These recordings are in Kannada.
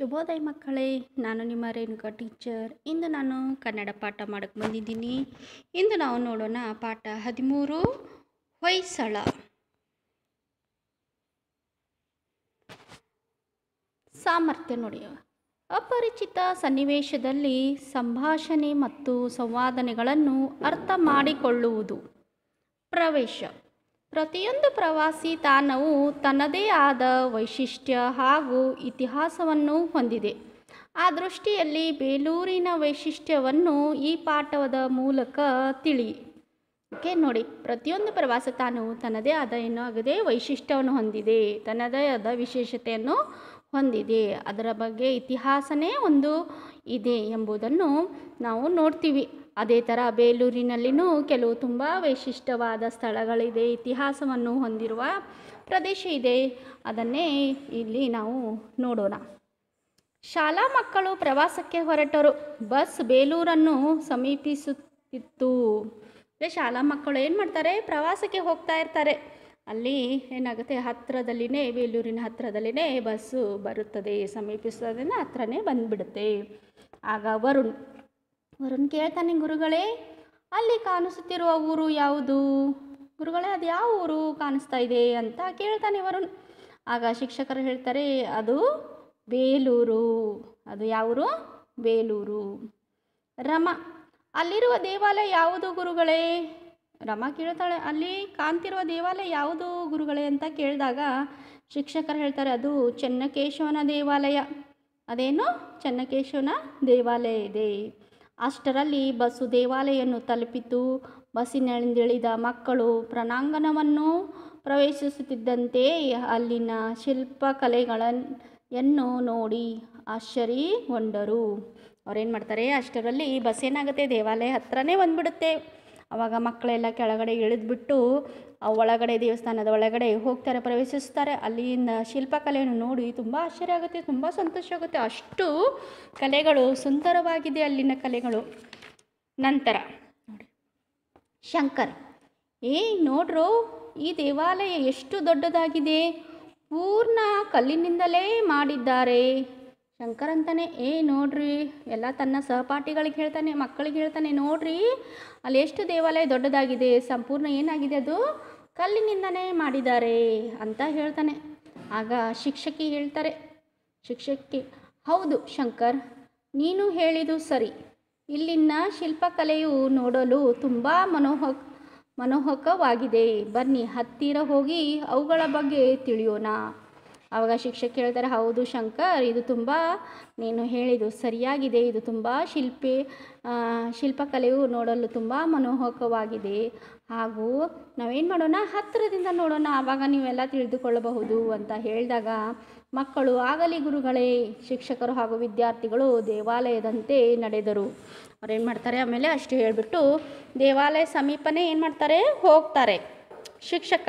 ಶುಭೋದಯ ಮಕ್ಕಳೇ ನಾನು ನಿಮ್ಮ ರೇಣುಕಾ ಟೀಚರ್ ಇಂದು ನಾನು ಕನ್ನಡ ಪಾಠ ಮಾಡಕ್ಕೆ ಬಂದಿದ್ದೀನಿ ಇಂದು ನಾವು ನೋಡೋಣ ಪಾಠ ಹದಿಮೂರು ಹೊಯ್ಸಳ ಸಾಮರ್ಥ್ಯ ನೋಡಿ ಅಪರಿಚಿತ ಸನ್ನಿವೇಶದಲ್ಲಿ ಸಂಭಾಷಣೆ ಮತ್ತು ಸಂವಾದನೆಗಳನ್ನು ಅರ್ಥ ಮಾಡಿಕೊಳ್ಳುವುದು ಪ್ರವೇಶ ಪ್ರತಿಯೊಂದು ಪ್ರವಾಸಿ ತಾಣವು ತನ್ನದೇ ಆದ ವೈಶಿಷ್ಟ್ಯ ಹಾಗೂ ಇತಿಹಾಸವನ್ನು ಹೊಂದಿದೆ ಆ ದೃಷ್ಟಿಯಲ್ಲಿ ಬೇಲೂರಿನ ವೈಶಿಷ್ಟ್ಯವನ್ನು ಈ ಪಾಠದ ಮೂಲಕ ತಿಳಿ ಓಕೆ ನೋಡಿ ಪ್ರತಿಯೊಂದು ಪ್ರವಾಸ ತಾಣವು ತನ್ನದೇ ಆದ ಏನೋ ಆಗದೆ ವೈಶಿಷ್ಟ್ಯವನ್ನು ಹೊಂದಿದೆ ತನ್ನದೇ ಆದ ವಿಶೇಷತೆಯನ್ನು ಹೊಂದಿದೆ ಅದರ ಬಗ್ಗೆ ಇತಿಹಾಸನೇ ಒಂದು ಇದೆ ಎಂಬುದನ್ನು ನಾವು ನೋಡ್ತೀವಿ ಅದೇ ಥರ ಬೇಲೂರಿನಲ್ಲಿನೂ ಕೆಲವು ತುಂಬ ವೈಶಿಷ್ಟ್ಯವಾದ ಸ್ಥಳಗಳಿದೆ ಇತಿಹಾಸವನ್ನು ಹೊಂದಿರುವ ಪ್ರದೇಶ ಇದೆ ಅದನ್ನೇ ಇಲ್ಲಿ ನಾವು ನೋಡೋಣ ಶಾಲಾ ಮಕ್ಕಳು ಪ್ರವಾಸಕ್ಕೆ ಹೊರಟರು ಬಸ್ ಬೇಲೂರನ್ನು ಸಮೀಪಿಸುತ್ತಿತ್ತು ಶಾಲಾ ಮಕ್ಕಳು ಏನು ಮಾಡ್ತಾರೆ ಪ್ರವಾಸಕ್ಕೆ ಹೋಗ್ತಾ ಇರ್ತಾರೆ ಅಲ್ಲಿ ಏನಾಗುತ್ತೆ ಹತ್ತಿರದಲ್ಲಿನೇ ಬೇಲೂರಿನ ಹತ್ತಿರದಲ್ಲಿನೇ ಬಸ್ಸು ಬರುತ್ತದೆ ಸಮೀಪಿಸೋದನ್ನು ಹತ್ರನೇ ಬಂದುಬಿಡುತ್ತೆ ಆಗ ವರುಣ್ ವರುಣ್ ಕೇಳ್ತಾನೆ ಗುರುಗಳೇ ಅಲ್ಲಿ ಕಾಣಿಸುತ್ತಿರುವ ಊರು ಯಾವುದು ಗುರುಗಳೇ ಅದು ಯಾವ ಊರು ಕಾಣಿಸ್ತಾ ಇದೆ ಅಂತ ಕೇಳ್ತಾನೆ ವರುಣ್ ಆಗ ಶಿಕ್ಷಕರು ಹೇಳ್ತಾರೆ ಅದು ಬೇಲೂರು ಅದು ಯಾವೂರು ಬೇಲೂರು ರಮ ಅಲ್ಲಿರುವ ದೇವಾಲಯ ಯಾವುದು ಗುರುಗಳೇ ರಮ ಕೇಳ್ತಾಳೆ ಅಲ್ಲಿ ಕಾಣ್ತಿರುವ ದೇವಾಲಯ ಯಾವುದು ಗುರುಗಳೇ ಅಂತ ಕೇಳಿದಾಗ ಶಿಕ್ಷಕರು ಹೇಳ್ತಾರೆ ಅದು ಚೆನ್ನಕೇಶವನ ದೇವಾಲಯ ಅದೇನು ಚೆನ್ನಕೇಶವನ ದೇವಾಲಯ ಇದೆ ಅಷ್ಟರಲ್ಲಿ ಬಸ್ಸು ದೇವಾಲಯವನ್ನು ತಲುಪಿತು ಬಸ್ಸಿನಿಂದಿಳಿದ ಮಕ್ಕಳು ಪ್ರಣಾಂಗಣವನ್ನು ಪ್ರವೇಶಿಸುತ್ತಿದ್ದಂತೆ ಅಲ್ಲಿನ ಶಿಲ್ಪಕಲೆಗಳನ್ನು ನೋಡಿ ಆಶ್ಚರ್ಯಗೊಂಡರು ಅವ್ರೇನು ಮಾಡ್ತಾರೆ ಅಷ್ಟರಲ್ಲಿ ಬಸ್ ಏನಾಗುತ್ತೆ ದೇವಾಲಯ ಹತ್ರನೇ ಬಂದ್ಬಿಡುತ್ತೆ ಆವಾಗ ಮಕ್ಕಳೆಲ್ಲ ಕೆಳಗಡೆ ಇಳಿದ್ಬಿಟ್ಟು ಒಳಗಡೆ ದೇವಸ್ಥಾನದ ಒಳಗಡೆ ಹೋಗ್ತಾರೆ ಪ್ರವೇಶಿಸ್ತಾರೆ ಅಲ್ಲಿನ ಶಿಲ್ಪಕಲೆಯನ್ನು ನೋಡಿ ತುಂಬ ಆಶ್ಚರ್ಯ ಆಗುತ್ತೆ ತುಂಬ ಸಂತೋಷ ಆಗುತ್ತೆ ಅಷ್ಟು ಕಲೆಗಳು ಸುಂದರವಾಗಿದೆ ಅಲ್ಲಿನ ಕಲೆಗಳು ನಂತರ ನೋಡಿ ಶಂಕರ್ ಏ ನೋಡ್ರೋ ಈ ದೇವಾಲಯ ಎಷ್ಟು ದೊಡ್ಡದಾಗಿದೆ ಪೂರ್ಣ ಕಲ್ಲಿನಿಂದಲೇ ಮಾಡಿದ್ದಾರೆ ಶಂಕರ್ ಅಂತಾನೆ ಏ ನೋಡ್ರಿ ಎಲ್ಲ ತನ್ನ ಸಹಪಾಠಿಗಳಿಗೆ ಹೇಳ್ತಾನೆ ಮಕ್ಕಳಿಗೆ ಹೇಳ್ತಾನೆ ನೋಡ್ರಿ ಅಲ್ಲಿ ಎಷ್ಟು ದೇವಾಲಯ ದೊಡ್ಡದಾಗಿದೆ ಸಂಪೂರ್ಣ ಏನಾಗಿದೆ ಅದು ಕಲ್ಲಿನಿಂದನೇ ಮಾಡಿದ್ದಾರೆ ಅಂತ ಹೇಳ್ತಾನೆ ಆಗ ಶಿಕ್ಷಕಿ ಹೇಳ್ತಾರೆ ಶಿಕ್ಷಕಿ ಹೌದು ಶಂಕರ್ ನೀನು ಹೇಳಿದು ಸರಿ ಇಲ್ಲಿನ ಶಿಲ್ಪಕಲೆಯು ನೋಡಲು ತುಂಬ ಮನೋಹಕ್ ಮನೋಹಕವಾಗಿದೆ ಬನ್ನಿ ಹತ್ತಿರ ಹೋಗಿ ಅವುಗಳ ಬಗ್ಗೆ ತಿಳಿಯೋಣ ಆವಾಗ ಶಿಕ್ಷಕ ಹೇಳ್ತಾರೆ ಹೌದು ಶಂಕರ್ ಇದು ತುಂಬ ನೀನು ಹೇಳಿದು ಸರಿಯಾಗಿದೆ ಇದು ತುಂಬ ಶಿಲ್ಪಿ ಶಿಲ್ಪಕಲೆಯು ನೋಡಲು ತುಂಬ ಮನೋಹಕವಾಗಿದೆ ಹಾಗೂ ನಾವೇನು ಮಾಡೋಣ ಹತ್ತಿರದಿಂದ ನೋಡೋಣ ಆವಾಗ ನೀವೆಲ್ಲ ತಿಳಿದುಕೊಳ್ಳಬಹುದು ಅಂತ ಹೇಳಿದಾಗ ಮಕ್ಕಳು ಆಗಲಿ ಗುರುಗಳೇ ಶಿಕ್ಷಕರು ಹಾಗೂ ವಿದ್ಯಾರ್ಥಿಗಳು ದೇವಾಲಯದಂತೆ ನಡೆದರು ಏನು ಮಾಡ್ತಾರೆ ಆಮೇಲೆ ಅಷ್ಟು ಹೇಳಿಬಿಟ್ಟು ದೇವಾಲಯ ಸಮೀಪನೇ ಏನು ಮಾಡ್ತಾರೆ ಹೋಗ್ತಾರೆ ಶಿಕ್ಷಕ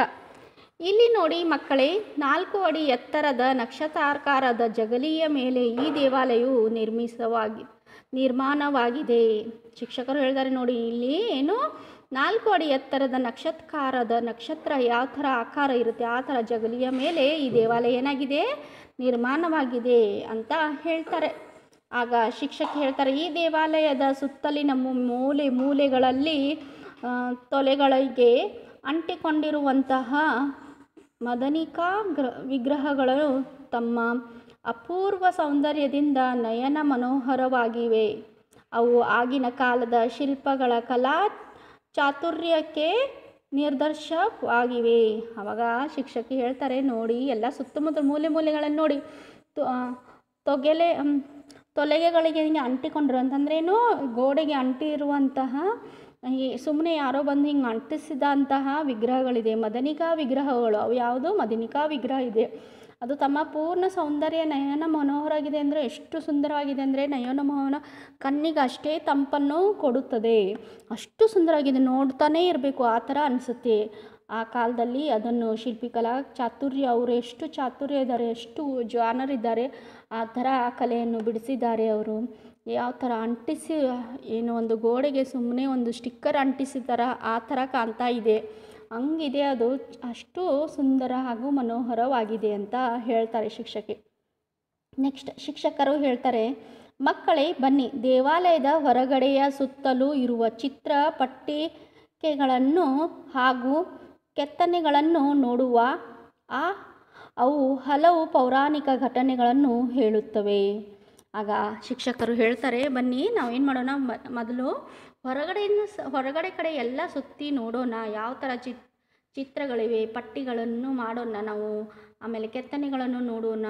ಇಲ್ಲಿ ನೋಡಿ ಮಕ್ಕಳೇ ನಾಲ್ಕು ಅಡಿ ಎತ್ತರದ ನಕ್ಷತ್ರಾಕಾರದ ಜಗಲಿಯ ಮೇಲೆ ಈ ದೇವಾಲಯವು ನಿರ್ಮಿಸವಾಗಿ ನಿರ್ಮಾಣವಾಗಿದೆ ಶಿಕ್ಷಕರು ಹೇಳಿದ್ದಾರೆ ನೋಡಿ ಇಲ್ಲಿ ಏನು ನಾಲ್ಕು ಅಡಿ ಎತ್ತರದ ನಕ್ಷತ್ರಕಾರದ ನಕ್ಷತ್ರ ಯಾವ ಥರ ಆಕಾರ ಇರುತ್ತೆ ಆ ಥರ ಜಗಲಿಯ ಮೇಲೆ ಈ ದೇವಾಲಯ ಏನಾಗಿದೆ ನಿರ್ಮಾಣವಾಗಿದೆ ಅಂತ ಹೇಳ್ತಾರೆ ಆಗ ಶಿಕ್ಷಕ ಹೇಳ್ತಾರೆ ಈ ದೇವಾಲಯದ ಸುತ್ತಲಿನ ಮೂಲೆ ಮೂಲೆಗಳಲ್ಲಿ ತೊಲೆಗಳಿಗೆ ಅಂಟಿಕೊಂಡಿರುವಂತಹ ಮದನಿಕಾ ಗ್ರ ವಿಗ್ರಹಗಳು ತಮ್ಮ ಅಪೂರ್ವ ಸೌಂದರ್ಯದಿಂದ ನಯನ ಮನೋಹರವಾಗಿವೆ ಅವು ಆಗಿನ ಕಾಲದ ಶಿಲ್ಪಗಳ ಕಲಾ ಚಾತುರ್ಯಕ್ಕೆ ನಿರ್ದರ್ಶವಾಗಿವೆ ಅವಾಗ ಶಿಕ್ಷಕಿ ಹೇಳ್ತಾರೆ ನೋಡಿ ಎಲ್ಲ ಸುತ್ತಮುತ್ತ ಮೂಲೆ ಮೂಲೆಗಳನ್ನು ನೋಡಿ ತೊಗೆಲೆ ತೊಲೆಗೆಗಳಿಗೆ ಅಂಟಿಕೊಂಡಿರೋ ಅಂತಂದ್ರೇನು ಗೋಡೆಗೆ ಅಂಟಿರುವಂತಹ ಸುಮ್ಮನೆ ಯಾರೋ ಬಂದು ಹಿಂಗೆ ಅಂಟಿಸಿದಂತಹ ವಿಗ್ರಹಗಳಿದೆ ಮದನಿಕಾ ವಿಗ್ರಹಗಳು ಅವು ಯಾವುದು ಮದನಿಕಾ ವಿಗ್ರಹ ಇದೆ ಅದು ತಮ್ಮ ಪೂರ್ಣ ಸೌಂದರ್ಯ ನಯನ ಆಗಿದೆ ಅಂದರೆ ಎಷ್ಟು ಸುಂದರವಾಗಿದೆ ಅಂದರೆ ನಯನ ಮೋಹನ ಕಣ್ಣಿಗೆ ಅಷ್ಟೇ ತಂಪನ್ನು ಕೊಡುತ್ತದೆ ಅಷ್ಟು ಸುಂದರವಾಗಿದೆ ನೋಡ್ತಾನೇ ಇರಬೇಕು ಆ ಥರ ಅನಿಸುತ್ತೆ ಆ ಕಾಲದಲ್ಲಿ ಅದನ್ನು ಶಿಲ್ಪಿಕಲಾ ಚಾತುರ್ಯ ಅವರು ಎಷ್ಟು ಚಾತುರ್ಯ ಇದ್ದಾರೆ ಎಷ್ಟು ಜ್ವಾನರಿದ್ದಾರೆ ಆ ಥರ ಆ ಕಲೆಯನ್ನು ಬಿಡಿಸಿದ್ದಾರೆ ಅವರು ಯಾವ ಥರ ಅಂಟಿಸಿ ಏನು ಒಂದು ಗೋಡೆಗೆ ಸುಮ್ಮನೆ ಒಂದು ಸ್ಟಿಕ್ಕರ್ ಅಂಟಿಸಿದ ಥರ ಆ ಥರ ಕಾಣ್ತಾ ಇದೆ ಹಂಗಿದೆ ಅದು ಅಷ್ಟು ಸುಂದರ ಹಾಗೂ ಮನೋಹರವಾಗಿದೆ ಅಂತ ಹೇಳ್ತಾರೆ ಶಿಕ್ಷಕಿ ನೆಕ್ಸ್ಟ್ ಶಿಕ್ಷಕರು ಹೇಳ್ತಾರೆ ಮಕ್ಕಳೇ ಬನ್ನಿ ದೇವಾಲಯದ ಹೊರಗಡೆಯ ಸುತ್ತಲೂ ಇರುವ ಚಿತ್ರ ಪಟ್ಟಿಕೆಗಳನ್ನು ಹಾಗೂ ಕೆತ್ತನೆಗಳನ್ನು ನೋಡುವ ಆ ಅವು ಹಲವು ಪೌರಾಣಿಕ ಘಟನೆಗಳನ್ನು ಹೇಳುತ್ತವೆ ಆಗ ಶಿಕ್ಷಕರು ಹೇಳ್ತಾರೆ ಬನ್ನಿ ನಾವೇನು ಮಾಡೋಣ ಮೊದಲು ಹೊರಗಡೆಯಿಂದ ಹೊರಗಡೆ ಕಡೆ ಎಲ್ಲ ಸುತ್ತಿ ನೋಡೋಣ ಯಾವ ಥರ ಚಿತ್ ಚಿತ್ರಗಳಿವೆ ಪಟ್ಟಿಗಳನ್ನು ಮಾಡೋಣ ನಾವು ಆಮೇಲೆ ಕೆತ್ತನೆಗಳನ್ನು ನೋಡೋಣ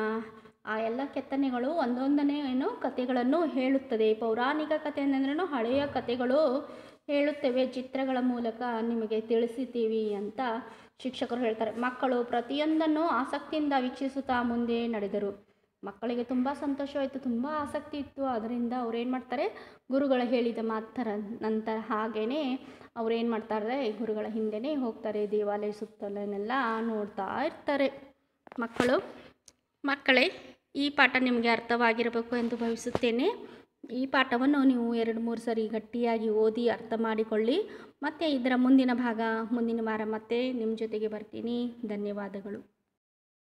ಆ ಎಲ್ಲ ಕೆತ್ತನೆಗಳು ಒಂದೊಂದನೇ ಏನು ಕಥೆಗಳನ್ನು ಹೇಳುತ್ತದೆ ಪೌರಾಣಿಕ ಕಥೆ ಅಂದ್ರೂ ಹಳೆಯ ಕಥೆಗಳು ಹೇಳುತ್ತೇವೆ ಚಿತ್ರಗಳ ಮೂಲಕ ನಿಮಗೆ ತಿಳಿಸಿದ್ದೀವಿ ಅಂತ ಶಿಕ್ಷಕರು ಹೇಳ್ತಾರೆ ಮಕ್ಕಳು ಪ್ರತಿಯೊಂದನ್ನು ಆಸಕ್ತಿಯಿಂದ ವೀಕ್ಷಿಸುತ್ತಾ ಮುಂದೆ ನಡೆದರು ಮಕ್ಕಳಿಗೆ ತುಂಬ ಸಂತೋಷವಾಯಿತು ತುಂಬ ಆಸಕ್ತಿ ಇತ್ತು ಅದರಿಂದ ಅವ್ರು ಏನು ಮಾಡ್ತಾರೆ ಗುರುಗಳು ಹೇಳಿದ ಮಾತರ ನಂತರ ಹಾಗೇ ಅವ್ರು ಏನು ಮಾಡ್ತಾರೆ ಗುರುಗಳ ಹಿಂದೆನೇ ಹೋಗ್ತಾರೆ ದೇವಾಲಯ ಸುತ್ತಲನ್ನೆಲ್ಲ ನೋಡ್ತಾ ಇರ್ತಾರೆ ಮಕ್ಕಳು ಮಕ್ಕಳೇ ಈ ಪಾಠ ನಿಮಗೆ ಅರ್ಥವಾಗಿರಬೇಕು ಎಂದು ಭಾವಿಸುತ್ತೇನೆ ಈ ಪಾಠವನ್ನು ನೀವು ಎರಡು ಮೂರು ಸರಿ ಗಟ್ಟಿಯಾಗಿ ಓದಿ ಅರ್ಥ ಮಾಡಿಕೊಳ್ಳಿ ಮತ್ತು ಇದರ ಮುಂದಿನ ಭಾಗ ಮುಂದಿನ ವಾರ ಮತ್ತೆ ನಿಮ್ಮ ಜೊತೆಗೆ ಬರ್ತೀನಿ ಧನ್ಯವಾದಗಳು